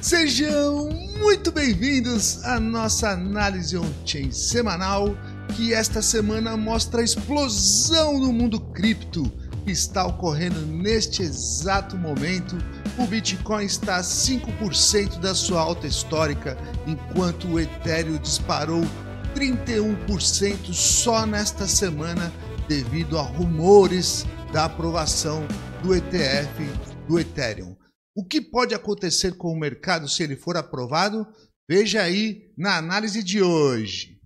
Sejam muito bem-vindos à nossa análise on-chain semanal, que esta semana mostra a explosão no mundo cripto que está ocorrendo neste exato momento. O Bitcoin está a 5% da sua alta histórica, enquanto o Ethereum disparou 31% só nesta semana devido a rumores da aprovação do ETF do Ethereum. O que pode acontecer com o mercado se ele for aprovado? Veja aí na análise de hoje.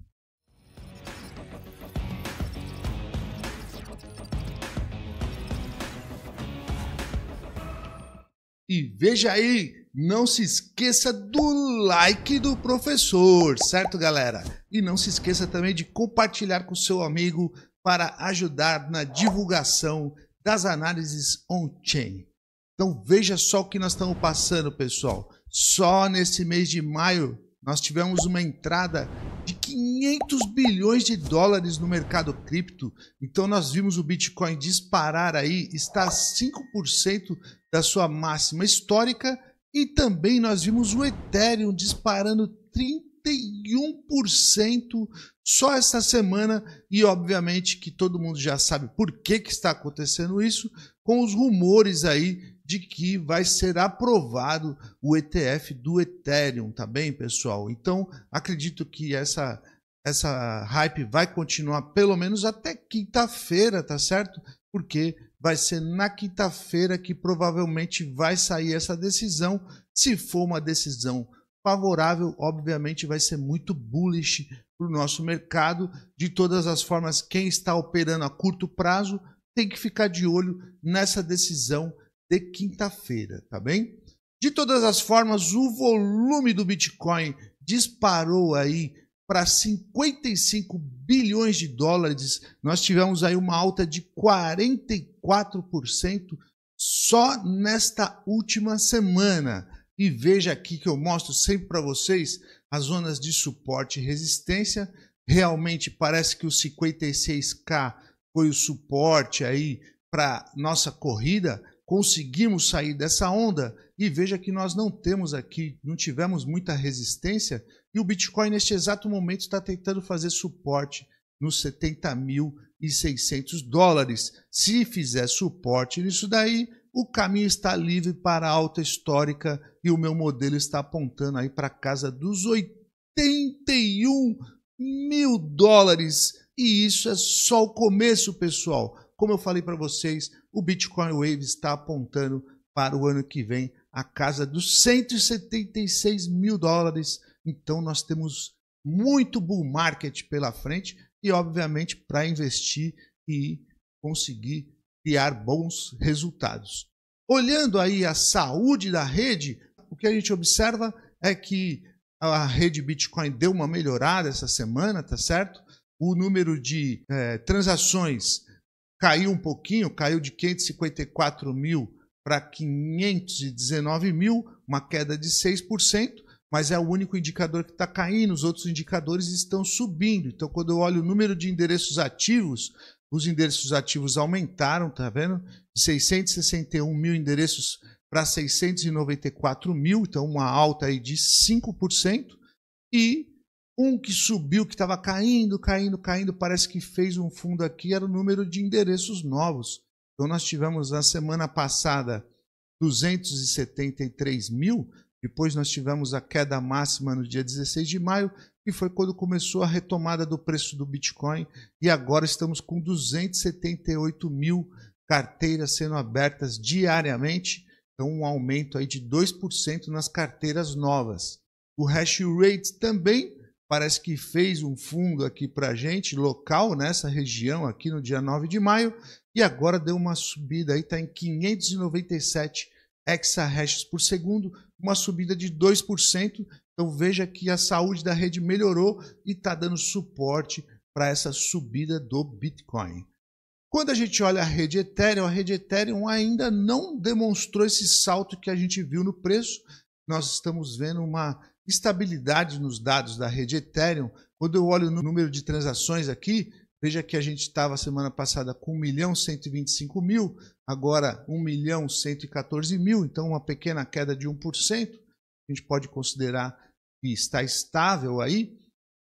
E veja aí, não se esqueça do like do professor, certo, galera? E não se esqueça também de compartilhar com seu amigo para ajudar na divulgação das análises on-chain. Então veja só o que nós estamos passando, pessoal. Só nesse mês de maio nós tivemos uma entrada de 500 bilhões de dólares no mercado cripto. Então nós vimos o Bitcoin disparar aí, está a 5% da sua máxima histórica e também nós vimos o Ethereum disparando 31% só essa semana e obviamente que todo mundo já sabe por que, que está acontecendo isso com os rumores aí de que vai ser aprovado o ETF do Ethereum, tá bem, pessoal? Então, acredito que essa essa hype vai continuar pelo menos até quinta-feira, tá certo? Porque vai ser na quinta-feira que provavelmente vai sair essa decisão. Se for uma decisão favorável, obviamente vai ser muito bullish para o nosso mercado. De todas as formas, quem está operando a curto prazo tem que ficar de olho nessa decisão de quinta-feira, tá bem? De todas as formas, o volume do Bitcoin disparou aí para 55 bilhões de dólares. Nós tivemos aí uma alta de 44% só nesta última semana. E veja aqui que eu mostro sempre para vocês as zonas de suporte e resistência. Realmente parece que o 56K foi o suporte aí para nossa corrida, conseguimos sair dessa onda e veja que nós não temos aqui, não tivemos muita resistência e o Bitcoin neste exato momento está tentando fazer suporte nos 70 mil e 600 dólares. Se fizer suporte nisso daí, o caminho está livre para a alta histórica e o meu modelo está apontando aí para a casa dos 81 mil dólares. E isso é só o começo, pessoal. Como eu falei para vocês, o Bitcoin Wave está apontando para o ano que vem a casa dos 176 mil dólares. Então nós temos muito bull market pela frente e, obviamente, para investir e conseguir criar bons resultados. Olhando aí a saúde da rede, o que a gente observa é que a rede Bitcoin deu uma melhorada essa semana, tá certo? O número de é, transações caiu um pouquinho, caiu de 554 mil para 519 mil, uma queda de 6%, mas é o único indicador que está caindo, os outros indicadores estão subindo. Então, quando eu olho o número de endereços ativos, os endereços ativos aumentaram, tá vendo? De 661 mil endereços para 694 mil, então uma alta aí de 5%, e um que subiu, que estava caindo, caindo, caindo, parece que fez um fundo aqui, era o número de endereços novos. Então, nós tivemos na semana passada 273 mil, depois nós tivemos a queda máxima no dia 16 de maio, que foi quando começou a retomada do preço do Bitcoin, e agora estamos com 278 mil carteiras sendo abertas diariamente, então um aumento aí de 2% nas carteiras novas. O hash rate também parece que fez um fundo aqui para a gente, local, nessa região aqui no dia 9 de maio, e agora deu uma subida aí, está em 597 exahashes por segundo, uma subida de 2%. Então veja que a saúde da rede melhorou e está dando suporte para essa subida do Bitcoin. Quando a gente olha a rede Ethereum, a rede Ethereum ainda não demonstrou esse salto que a gente viu no preço. Nós estamos vendo uma estabilidade nos dados da rede Ethereum. Quando eu olho no número de transações aqui, veja que a gente estava semana passada com 1 milhão 125 mil, agora 1 milhão 114 mil, então uma pequena queda de 1%. A gente pode considerar que está estável aí.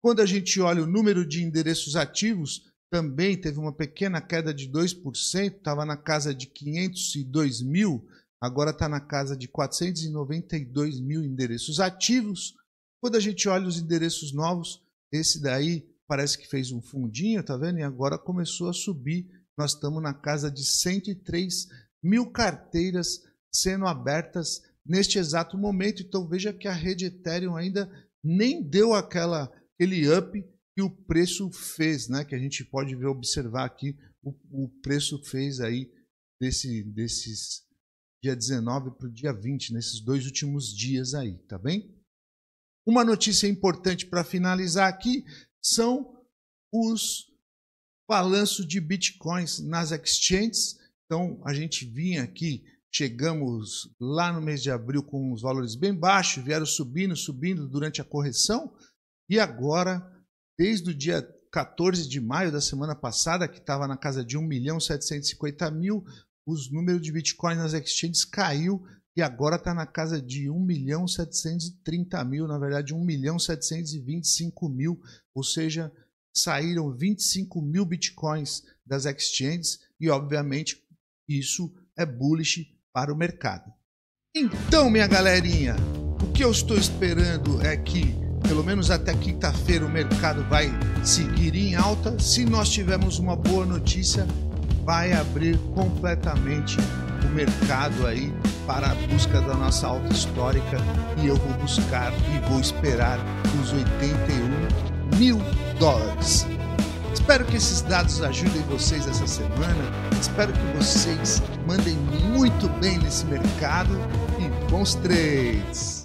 Quando a gente olha o número de endereços ativos, também teve uma pequena queda de 2%, estava na casa de 502 mil, agora está na casa de 492 mil endereços ativos. Quando a gente olha os endereços novos, esse daí parece que fez um fundinho, tá vendo? E agora começou a subir. Nós estamos na casa de 103 mil carteiras sendo abertas neste exato momento. Então veja que a rede Ethereum ainda nem deu aquela, aquele up que o preço fez, né? Que a gente pode ver observar aqui o, o preço fez aí desse, desses dia 19 para o dia 20, nesses dois últimos dias aí, tá bem? Uma notícia importante para finalizar aqui são os balanços de bitcoins nas exchanges. Então, a gente vinha aqui, chegamos lá no mês de abril com os valores bem baixos, vieram subindo, subindo durante a correção, e agora, desde o dia 14 de maio da semana passada, que estava na casa de 1 milhão 750 mil, os números de Bitcoin nas exchanges caiu e agora está na casa de 1 milhão 730 mil, na verdade 1 milhão 725 mil, ou seja, saíram 25 mil Bitcoins das exchanges e obviamente isso é bullish para o mercado. Então, minha galerinha, o que eu estou esperando é que pelo menos até quinta-feira o mercado vai seguir em alta. Se nós tivermos uma boa notícia, vai abrir completamente o mercado aí para a busca da nossa alta histórica e eu vou buscar e vou esperar os 81 mil dólares. Espero que esses dados ajudem vocês essa semana. Espero que vocês mandem muito bem nesse mercado e bons trades!